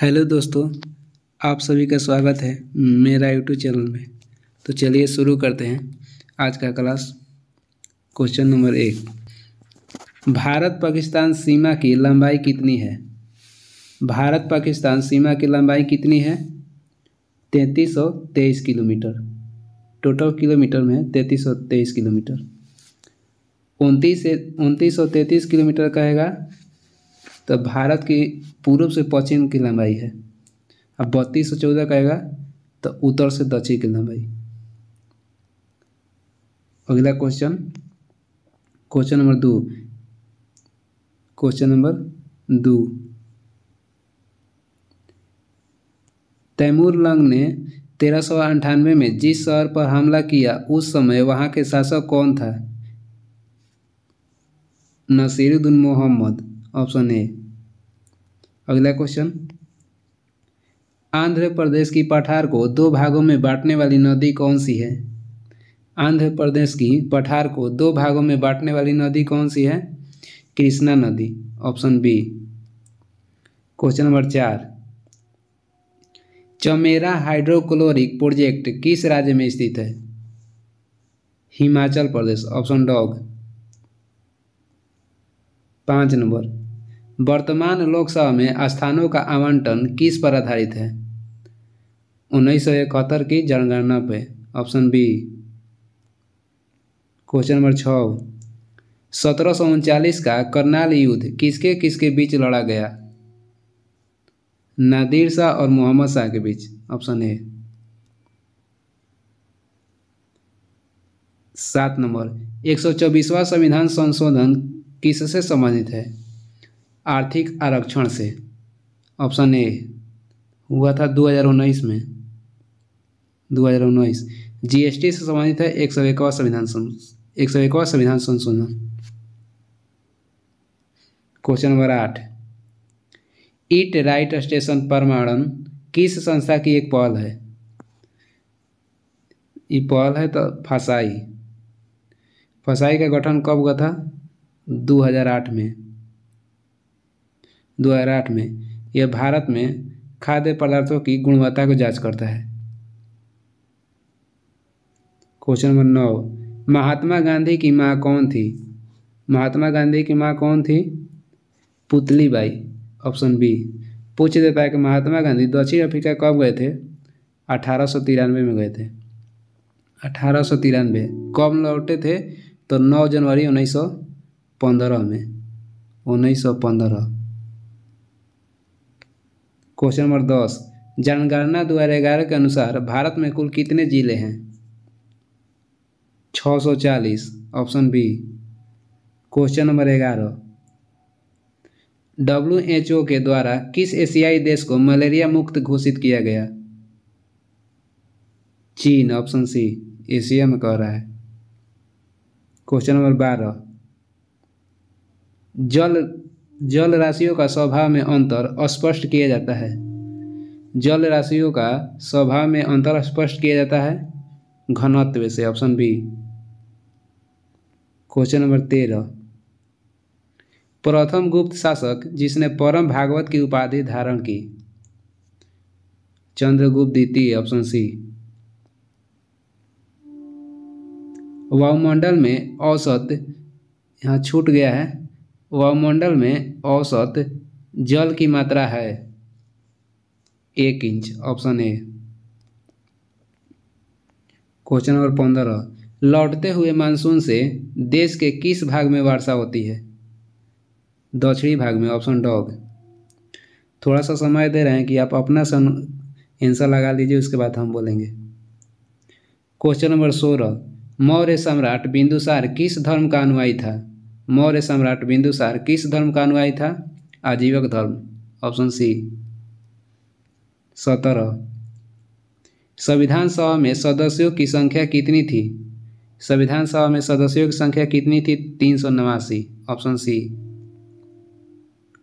hello दोस्तों आप सभी का स्वागत है मेरा यूट्यूब चैनल में तो चलिए शुरू करते हैं आज का क्लास क्वेश्चन नंबर एक भारत पाकिस्तान सीमा की लंबाई कितनी है भारत पाकिस्तान सीमा की लंबाई कितनी है तैंतीस सौ तेईस किलोमीटर टोटल किलोमीटर में तैंतीस सौ तेईस किलोमीटर उनतीस से उनतीस सौ तैंतीस किलोमीटर कहेगा तो भारत की पूर्व से पश्चिम की लंबाई है अब बत्तीस सौ चौदह कहेगा तो उत्तर से दक्षिण की लंबाई अगला क्वेश्चन क्वेश्चन नंबर दो क्वेश्चन नंबर दो तैमूर लंग ने तेरह सौ अंठानवे में जिस शहर पर हमला किया उस समय वहाँ के शासक कौन था नसीरुद्दीन मोहम्मद ऑप्शन ए अगला क्वेश्चन आंध्र प्रदेश की पठार को दो भागों में बांटने वाली नदी कौन सी है आंध्र प्रदेश की पठार को दो भागों में बांटने वाली नदी कौन सी है कृष्णा नदी ऑप्शन बी क्वेश्चन नंबर चार चमेरा हाइड्रोक्लोरिक प्रोजेक्ट किस राज्य में स्थित है हिमाचल प्रदेश ऑप्शन डॉग पाँच नंबर वर्तमान लोकसभा में स्थानों का आवंटन किस पर आधारित है उन्नीस सौ इकहत्तर की जनगणना पे ऑप्शन बी क्वेश्चन नंबर छ सत्रह सौ उनचालीस का करनाल युद्ध किसके किसके बीच लड़ा गया नादिर शाह और मोहम्मद शाह के बीच ऑप्शन ए सात नंबर एक सौ चौबीसवा संविधान संशोधन किससे संबंधित है आर्थिक आरक्षण से ऑप्शन ए हुआ था दो हज़ार उन्नीस में दो हज़ार उन्नीस जीएसटी से संबंधित है एक सौ एकवा संविधान एक सौ एकवा संविधान संशोधन क्वेश्चन नंबर आठ ईट राइट स्टेशन परमाणन किस संस्था की एक पहल है ये पहल है तो फसाई फसाई का गठन कब हुआ था 2008 में 2008 में यह भारत में खाद्य पदार्थों की गुणवत्ता को जांच करता है क्वेश्चन नंबर नौ महात्मा गांधी की माँ कौन थी महात्मा गांधी की माँ कौन थी पुतली बाई ऑप्शन बी पूछ देता है कि महात्मा गांधी दक्षिण अफ्रीका कब गए थे अठारह में गए थे अठारह सौ तिरानवे कब लौटे थे तो 9 जनवरी 1915 में 1915 क्वेश्चन नंबर दस जनगणना दो हज़ार ग्यारह के अनुसार भारत में कुल कितने जिले हैं 640 ऑप्शन बी क्वेश्चन नंबर ग्यारह डब्ल्यू एच ओ के द्वारा किस एशियाई देश को मलेरिया मुक्त घोषित किया गया चीन ऑप्शन सी एशिया में कह रहा है क्वेश्चन नंबर बारह जल जल राशियों का स्वभाव में अंतर स्पष्ट किया जाता है जल राशियों का स्वभाव में अंतर स्पष्ट किया जाता है घनत्व से ऑप्शन बी क्वेश्चन नंबर तेरह प्रथम गुप्त शासक जिसने परम भागवत की उपाधि धारण की चंद्रगुप्त द्वितीय ऑप्शन सी वायुमंडल में औसत यहाँ छूट गया है वायुमंडल में औसत जल की मात्रा है एक inch option A question number पंद्रह लौटते हुए मानसून से देश के किस भाग में वर्षा होती है दक्षिणी भाग में ऑप्शन डॉग थोड़ा सा समय दे रहे हैं कि आप अपना सन आंसर लगा लीजिए उसके बाद हम बोलेंगे क्वेश्चन नंबर सोलह मौर्य सम्राट बिंदुसार किस धर्म का अनुयायी था मौर्य सम्राट बिंदुसार किस धर्म का अनुयायी था आजीवक धर्म ऑप्शन सी सत्रह संविधान सभा में सदस्यों की संख्या कितनी थी संविधान सभा में सदस्यों की संख्या कितनी थी तीन सौ नवासी ऑप्शन सी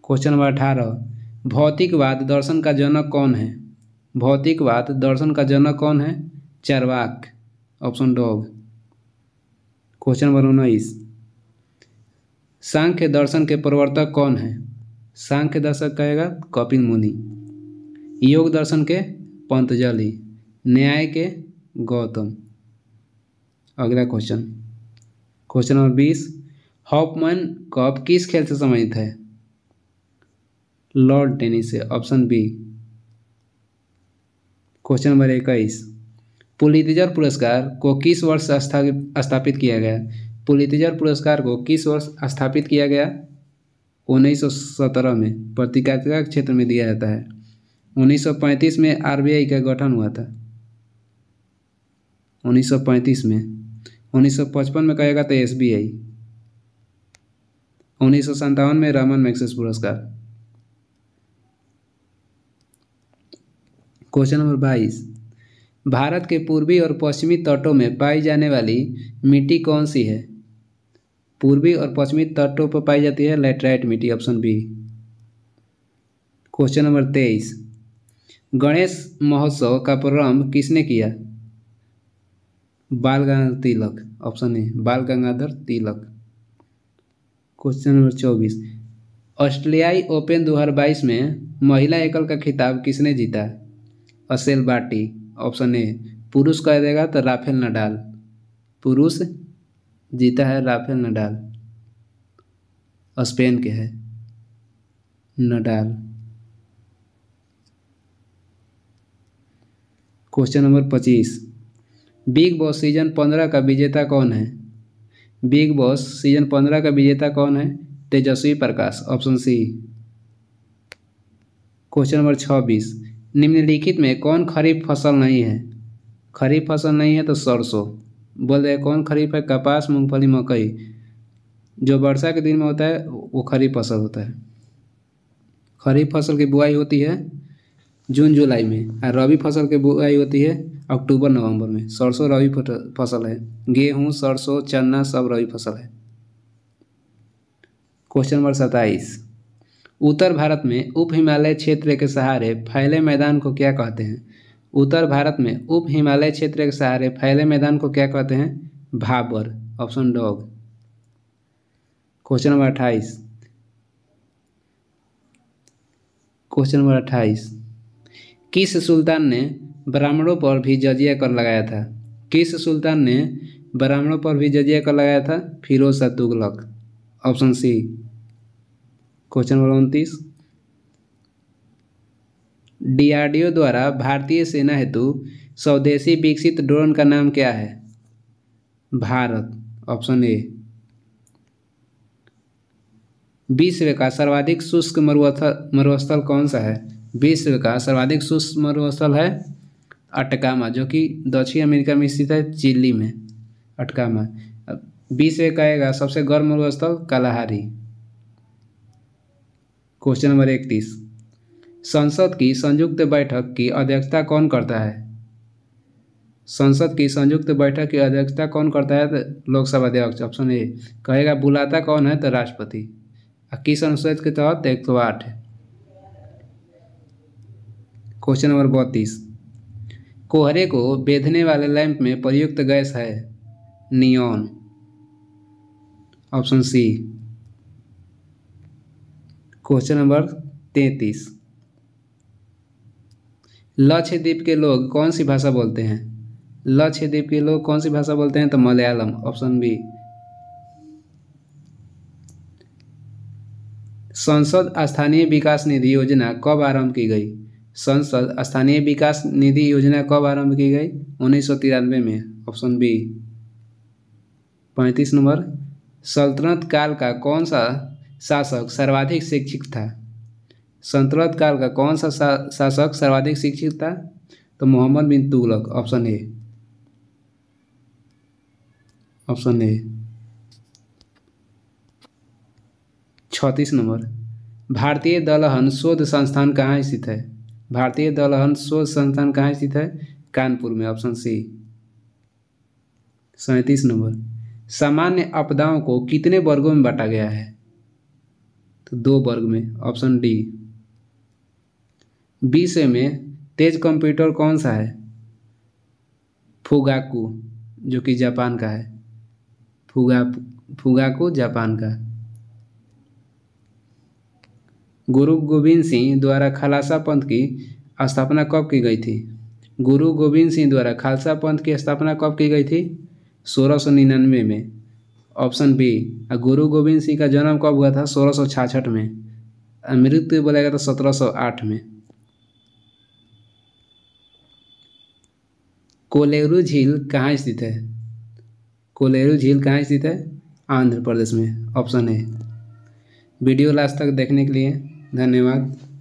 क्वेश्चन नंबर अठारह भौतिकवाद दर्शन का जनक कौन है भौतिकवाद दर्शन का जनक कौन है Charvak option D question number उन्नीस सांख्य दर्शन के प्रवर्तक कौन है सांख्य दर्शक कहेगा कपिल मुनि योग दर्शन के पंतजलि न्याय के गौतम अगला क्वेश्चन क्वेश्चन नंबर बीस हॉपमैन कप किस खेल से संबंधित है लॉर्ड टेनिस से ऑप्शन बी क्वेश्चन नंबर इक्कीस पुलिटिजर पुरस्कार को किस वर्ष स्थापित किया गया पुलितजर पुरस्कार को किस वर्ष स्थापित किया गया 1917 में प्रतीकात्मक क्षेत्र में दिया जाता है 1935 में आरबीआई का गठन हुआ था 1935 में 1955 में कहा गया था एस बी आई उन्नीस में रामन मैक्सेस पुरस्कार क्वेश्चन नंबर बाईस भारत के पूर्वी और पश्चिमी तटों में पाई जाने वाली मिट्टी कौन सी है पूर्वी और पश्चिमी तटों पर पाई जाती है लेटराइट मिट्टी ऑप्शन बी क्वेश्चन नंबर तेईस गणेश महोत्सव का प्रारंभ किसने किया बाल गंगाधर तिलक ऑप्शन ए बाल गंगाधर तिलक क्वेश्चन नंबर चौबीस ऑस्ट्रेलियाई ओपन 2022 में महिला एकल का खिताब किसने जीता असेल बाटी ऑप्शन ए पुरुष कह देगा तो राफेल नडाल पुरुष जीता है राफेल नडाल स्पेन के है नडाल क्वेश्चन नंबर पच्चीस बिग बॉस सीजन पंद्रह का विजेता कौन है बिग बॉस सीजन पंद्रह का विजेता कौन है Tejasswi Prakash option C question number छब्बीस निम्नलिखित में कौन खरीफ फसल नहीं है खरीफ फसल नहीं है तो सरसों बोल रहे कौन खरीफ है कपास मूंगफली मकई जो वर्षा के दिन में होता है वो खरीफ फसल होता है खरीफ फसल की बुआई होती है जून जुलाई में और रबी फसल की बुआई होती है अक्टूबर नवंबर में सरसों रबी फसल है गेहूँ सरसों चना सब रबी फसल है क्वेश्चन नंबर सत्ताईस उत्तर भारत में उप हिमालय क्षेत्र के सहारे फैले मैदान को क्या कहते हैं उत्तर भारत में उप हिमालय क्षेत्र के सहारे फैले मैदान को क्या कहते हैं Bhabar option D question number अट्ठाईस क्वेश्चन नंबर अट्ठाईस किस सुल्तान ने ब्राह्मणों पर भी जजिया कर लगाया था किस सुल्तान ने ब्राह्मणों पर भी जजिया कर लगाया था Firoz Shah Tughlaq option C question number उनतीस डीआरडीओ द्वारा भारतीय सेना हेतु स्वदेशी विकसित ड्रोन का नाम क्या है भारत ऑप्शन ए विश्व का सर्वाधिक शुष्क मरुस्थल कौन सा है विश्व का सर्वाधिक शुष्क मरुस्थल है अटकामा जो कि दक्षिण अमेरिका में स्थित है चिल्ली में अटकामा विश्व का आएगा सबसे गर्म मरुस्थल कालाहारी क्वेश्चन नंबर इकतीस संसद की संयुक्त बैठक की अध्यक्षता कौन करता है संसद की संयुक्त बैठक की अध्यक्षता कौन करता है तो लोकसभा अध्यक्ष ऑप्शन ए कहेगा बुलाता कौन है तो राष्ट्रपति किस अनुच्छेद के तहत एक सौ आठ क्वेश्चन नंबर बत्तीस कोहरे को बेधने वाले लैंप में प्रयुक्त गैस है neon option C question number तैंतीस लक्षद्वीप के लोग कौन सी भाषा बोलते हैं लक्षद्वीप के लोग कौन सी भाषा बोलते हैं तो मलयालम ऑप्शन बी संसद स्थानीय विकास निधि योजना कब आरंभ की गई संसद स्थानीय विकास निधि योजना कब आरंभ की गई उन्नीस सौ तिरानवे में ऑप्शन बी पैंतीस नंबर सल्तनत काल का कौन सा शासक सर्वाधिक शिक्षित था संतुलत काल का कौन सा शासक सर्वाधिक शिक्षित था तो Mohammad bin Tughlaq option A option A छत्तीस नंबर भारतीय दलहन शोध संस्थान कहाँ स्थित है भारतीय दलहन शोध संस्थान कहाँ स्थित है कानपुर में ऑप्शन सी सैंतीस नंबर सामान्य आपदाओं को कितने वर्गों में बांटा गया है तो दो वर्ग में ऑप्शन डी बीस में तेज कंप्यूटर कौन सा है फुगाकू जो कि जापान का है फुगा फुगाकू जापान का गुरु गोविंद सिंह द्वारा खालसा पंथ की स्थापना कब की गई थी गुरु गोविंद सिंह द्वारा खालसा पंथ की स्थापना कब की गई थी सोलह सौ निन्यानवे में ऑप्शन बी गुरु गोविंद सिंह का जन्म कब हुआ था सोलह सौ छाछठ में मृत्यु बोला गया था सत्रह सौ आठ में कोलेरू झील कहाँ स्थित है कोलेरू झील कहाँ स्थित है आंध्र प्रदेश में ऑप्शन है वीडियो लास्ट तक देखने के लिए धन्यवाद